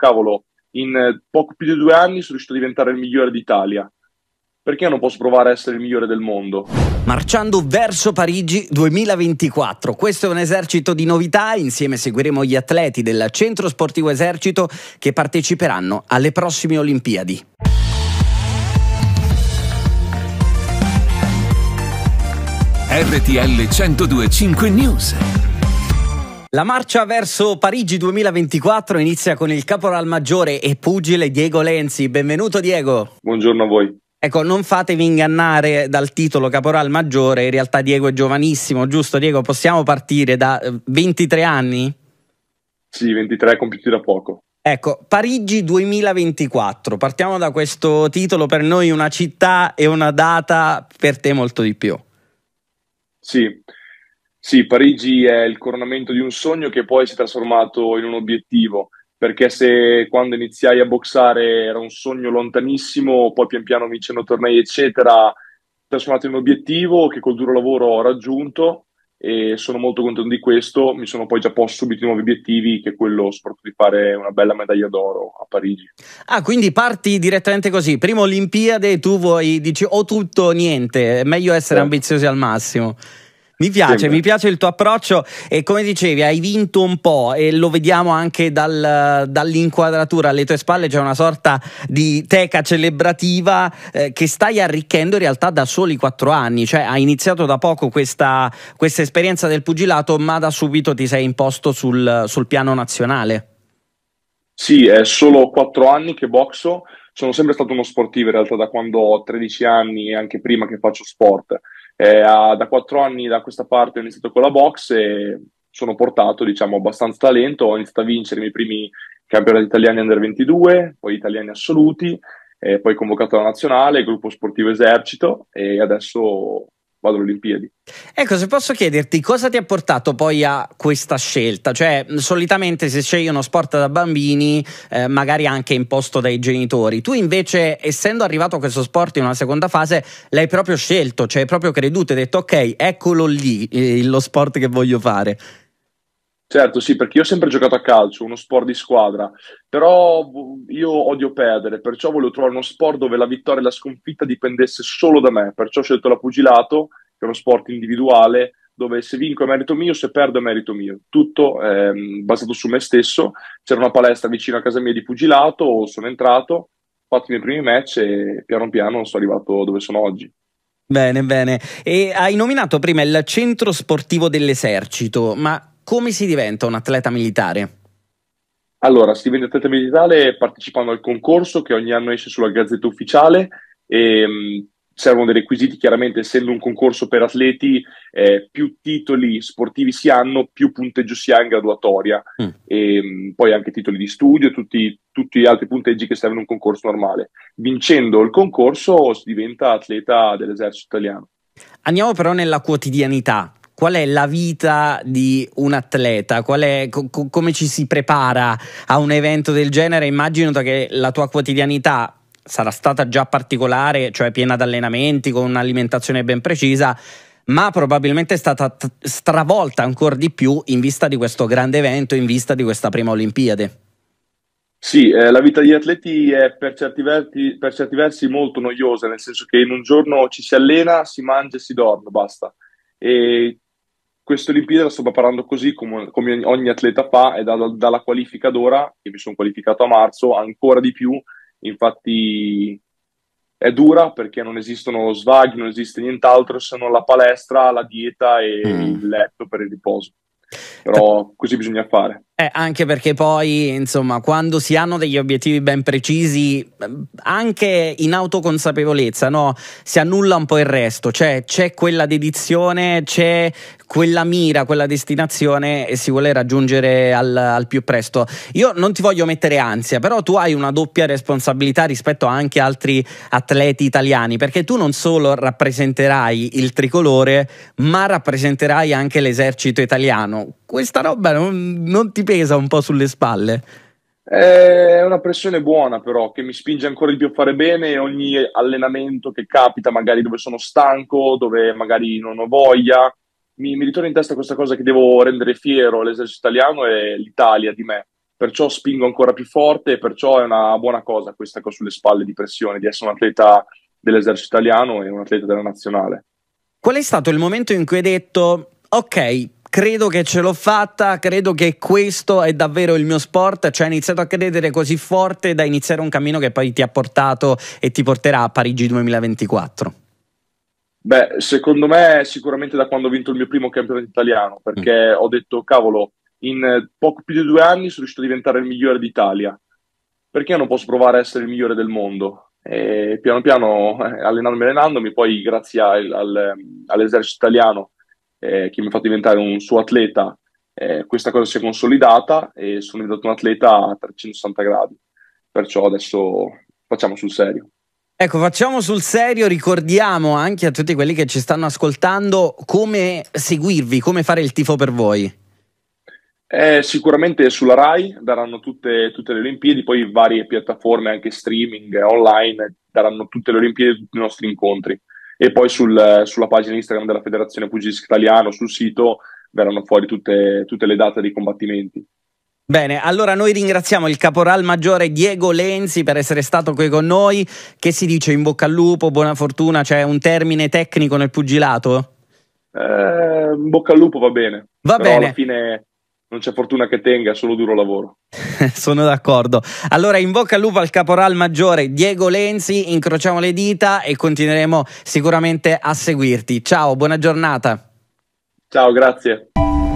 cavolo, in eh, poco più di due anni sono riuscito a diventare il migliore d'Italia. Perché non posso provare a essere il migliore del mondo? Marciando verso Parigi 2024. Questo è un esercito di novità. Insieme seguiremo gli atleti del Centro Sportivo Esercito che parteciperanno alle prossime Olimpiadi. RTL 1025 News. La marcia verso Parigi 2024 inizia con il caporal maggiore e pugile Diego Lenzi. Benvenuto Diego. Buongiorno a voi. Ecco, non fatevi ingannare dal titolo caporal maggiore, in realtà Diego è giovanissimo, giusto Diego? Possiamo partire da 23 eh, anni? Sì, 23 compiuti da poco. Ecco, Parigi 2024, partiamo da questo titolo, per noi una città e una data, per te molto di più. Sì, sì, Parigi è il coronamento di un sogno che poi si è trasformato in un obiettivo, perché se quando iniziai a boxare era un sogno lontanissimo, poi pian piano vincendo tornei eccetera, è trasformato in un obiettivo che col duro lavoro ho raggiunto e sono molto contento di questo, mi sono poi già posto subito nuovi obiettivi che è quello soprattutto di fare una bella medaglia d'oro a Parigi. Ah, quindi parti direttamente così, prima Olimpiade tu vuoi, dici o tutto o niente, è meglio essere certo. ambiziosi al massimo. Mi piace, Sembra. mi piace il tuo approccio e come dicevi hai vinto un po' e lo vediamo anche dal, dall'inquadratura alle tue spalle c'è una sorta di teca celebrativa eh, che stai arricchendo in realtà da soli quattro anni, cioè hai iniziato da poco questa, questa esperienza del pugilato ma da subito ti sei imposto sul, sul piano nazionale. Sì, è solo quattro anni che boxo, sono sempre stato uno sportivo in realtà da quando ho 13 anni e anche prima che faccio sport. Eh, da quattro anni da questa parte ho iniziato con la box e sono portato diciamo abbastanza talento, ho iniziato a vincere i miei primi campionati italiani under 22, poi italiani assoluti, eh, poi convocato la nazionale, gruppo sportivo esercito e adesso vado alle Olimpiadi. Ecco, se posso chiederti cosa ti ha portato poi a questa scelta? Cioè, solitamente se scegli uno sport da bambini, eh, magari anche imposto dai genitori, tu invece, essendo arrivato a questo sport in una seconda fase, l'hai proprio scelto, cioè hai proprio creduto e hai detto ok, eccolo lì eh, lo sport che voglio fare. Certo, sì, perché io ho sempre giocato a calcio, uno sport di squadra, però io odio perdere, perciò volevo trovare uno sport dove la vittoria e la sconfitta dipendesse solo da me, perciò ho scelto la pugilato, che è uno sport individuale, dove se vinco è merito mio, se perdo è merito mio. Tutto eh, basato su me stesso. C'era una palestra vicino a casa mia di pugilato, sono entrato, ho fatto i miei primi match e piano piano sono arrivato dove sono oggi. Bene, bene. E hai nominato prima il centro sportivo dell'esercito, ma come si diventa un atleta militare? Allora, si diventa atleta militare partecipando al concorso che ogni anno esce sulla Gazzetta Ufficiale e mh, mm, servono dei requisiti, chiaramente essendo un concorso per atleti, eh, più titoli sportivi si hanno, più punteggio si ha in graduatoria, mm. e, mh, mm, poi anche titoli di studio, tutti, tutti gli altri punteggi che servono in un concorso normale. Vincendo il concorso si diventa atleta dell'esercito italiano. Andiamo però nella quotidianità, qual è la vita di un atleta, è, co- come ci si prepara a un evento del genere. Immagino che la tua quotidianità sarà stata già particolare, cioè piena di allenamenti, con un'alimentazione ben precisa ma probabilmente è stata stravolta ancora di più in vista di questo grande evento, in vista di questa prima Olimpiade. Sì, eh, la vita degli atleti è per certi, verti, per certi, versi molto noiosa, nel senso che in un giorno ci si allena, si mangia e si dorme, basta. E questa Olimpiade la sto preparando così come, come ogni atleta fa e da, dalla qualifica d'ora, che mi sono qualificato a marzo, ancora di più. Infatti è dura perché non esistono svaghi, non esiste nient'altro se non la palestra, la dieta e mm. il letto per il riposo. Però così bisogna fare. Eh, anche perché poi, insomma, quando si hanno degli obiettivi ben precisi, ehm, anche in autoconsapevolezza, no? si annulla un po' il resto, cioè c'è quella dedizione, c'è quella mira, quella destinazione e si vuole raggiungere al, al, più presto. Io non ti voglio mettere ansia, però tu hai una doppia responsabilità rispetto anche a altri atleti italiani, perché tu non solo rappresenterai il tricolore, ma rappresenterai anche l'esercito italiano questa roba non, non ti pesa un po' sulle spalle? Eh, è una pressione buona però che mi spinge ancora di più a fare bene ogni allenamento che capita, magari dove sono stanco, dove magari non ho voglia, mi, mi ritorna in testa questa cosa che devo rendere fiero l'esercito italiano e l'Italia di me. Perciò spingo ancora più forte e perciò è una buona cosa questa che ho sulle spalle di pressione, di essere un atleta dell'esercito italiano e un atleta della nazionale. Qual è stato il momento in cui hai detto, ok, Credo che ce l'ho fatta, credo che questo è davvero il mio sport, cioè hai iniziato a credere così forte da iniziare un cammino che poi ti ha portato e ti porterà a Parigi 2024. Beh, secondo me sicuramente da quando ho vinto il mio primo campionato italiano, perché mm. ho detto, cavolo, in eh, poco più di due anni sono riuscito a diventare il migliore d'Italia, perché non posso provare a essere il migliore del mondo? E piano piano, eh, allenandomi, allenandomi, poi grazie al, ehm, all'esercito italiano eh, che mi ha fatto diventare un suo atleta, eh, questa cosa si è consolidata e sono diventato un atleta a 360 gradi. Perciò adesso facciamo sul serio. Ecco, facciamo sul serio, ricordiamo anche a tutti quelli che ci stanno ascoltando come seguirvi, come fare il tifo per voi. Eh, sicuramente sulla RAI daranno tutte, tutte, le Olimpiadi, poi varie piattaforme, anche streaming, online, daranno tutte le Olimpiadi, e tutti i nostri incontri e poi sul, sulla pagina Instagram della Federazione Pugilistica Italiano, sul sito, verranno fuori tutte, tutte le date dei combattimenti. Bene, allora noi ringraziamo il caporal maggiore Diego Lenzi per essere stato qui con noi. Che si dice in bocca al lupo, buona fortuna, c'è cioè un termine tecnico nel pugilato? Eh, in bocca al lupo va bene. Va Però bene. Alla fine non c'è fortuna che tenga, solo duro lavoro. Sono d'accordo. Allora, in bocca al lupo al caporal maggiore Diego Lenzi, incrociamo le dita e continueremo sicuramente a seguirti. Ciao, buona giornata. Ciao, grazie.